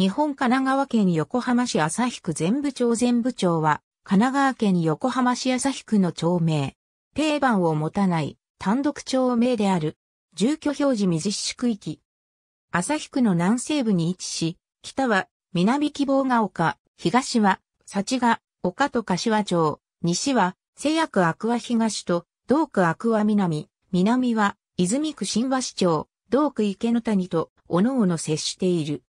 日本神奈川県横浜市旭区全部町全部町は、神奈川県横浜市旭区の町名。定番を持たない単独町名である。住居表示未実施区域。旭区の南西部に位置し、北は南希望が丘、東は幸が丘と柏町、西は西役アクア東と道区アクア南、南は泉区新橋町、道区池の谷と、おのおの接している。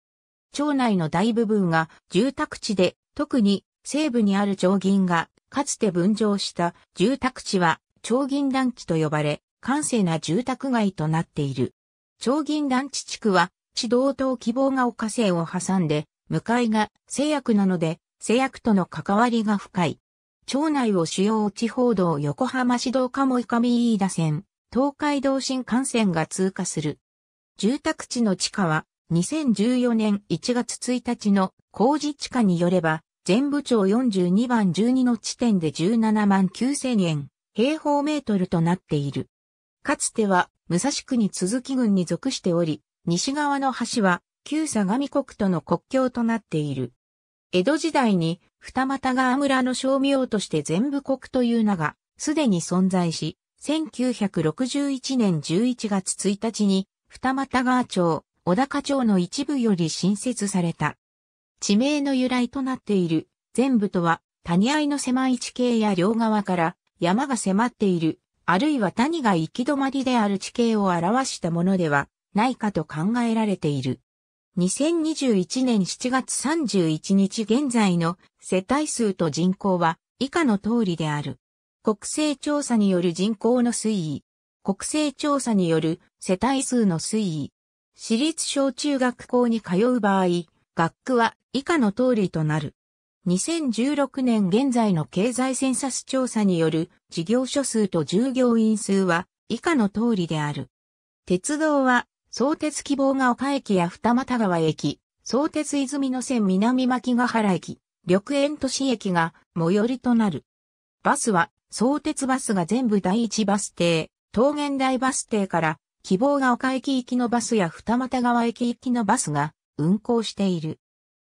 町内の大部分が住宅地で、特に西部にある町銀がかつて分譲した住宅地は町銀団地と呼ばれ、閑静な住宅街となっている。町銀団地地区は、地道と希望が丘線を挟んで、向かいが製薬なので、製薬との関わりが深い。町内を主要地方道横浜市道鴨井上飯田線、東海道新幹線が通過する。住宅地の地下は2014年1月1日の工事地下によれば、全部町42番12の地点で17万9000円、平方メートルとなっている。かつては、武蔵区に続き郡に属しており、西側の橋は、旧相模国との国境となっている。江戸時代に、二俣川村の商名として全部国という名が、すでに存在し、1961年11月1日に、二俣川町、小高町の一部より新設された。地名の由来となっている全部とは谷合の狭い地形や両側から山が迫っている、あるいは谷が行き止まりである地形を表したものではないかと考えられている。2021年7月31日現在の世帯数と人口は以下の通りである。国勢調査による人口の推移、国勢調査による世帯数の推移、私立小中学校に通う場合、学区は以下の通りとなる。2016年現在の経済センサス調査による事業所数と従業員数は以下の通りである。鉄道は、相鉄希望が丘駅や二俣川駅、相鉄泉の線南牧ヶ原駅、緑園都市駅が最寄りとなる。バスは、相鉄バスが全部第一バス停、桃源台バス停から希望が丘駅行きのバスや二俣川駅行きのバスが運行している。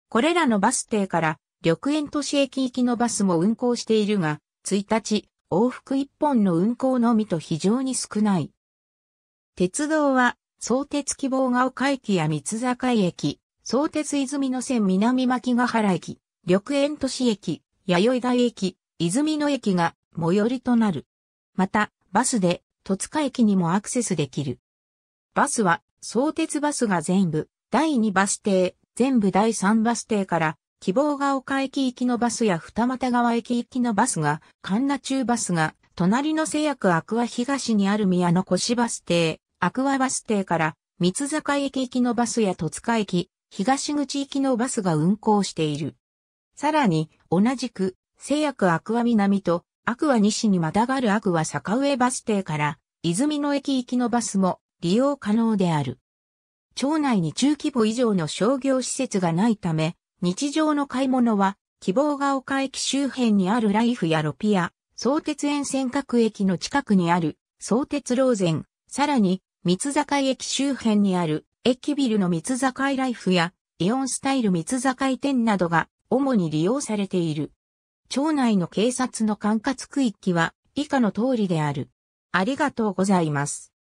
これらのバス停から緑園都市駅行きのバスも運行しているが、1日、往復1本の運行のみと非常に少ない。鉄道は、相鉄希望が丘駅や三坂駅、相鉄泉の線南牧ヶ原駅、緑園都市駅、弥生台駅、泉の駅が最寄りとなる。また、バスで、戸塚駅にもアクセスできる。バスは、相鉄バスが全部、第2バス停、全部第3バス停から、希望が丘駅行きのバスや二俣川駅行きのバスが、神奈中バスが、隣の製薬アクア東にある宮の越バス停、アクアバス停から、三坂駅行きのバスや戸塚駅、東口行きのバスが運行している。さらに、同じく、製薬アクア南と、アクア西にまたがるアクア坂上バス停から、泉の駅行きのバスも、利用可能である。町内に中規模以上の商業施設がないため、日常の買い物は、希望が丘駅周辺にあるライフやロピア、相鉄沿線各駅の近くにある相鉄ローゼン、さらに三坂駅周辺にある駅ビルの三坂ライフやイオンスタイル三坂店などが主に利用されている。町内の警察の管轄区域は以下の通りである。ありがとうございます。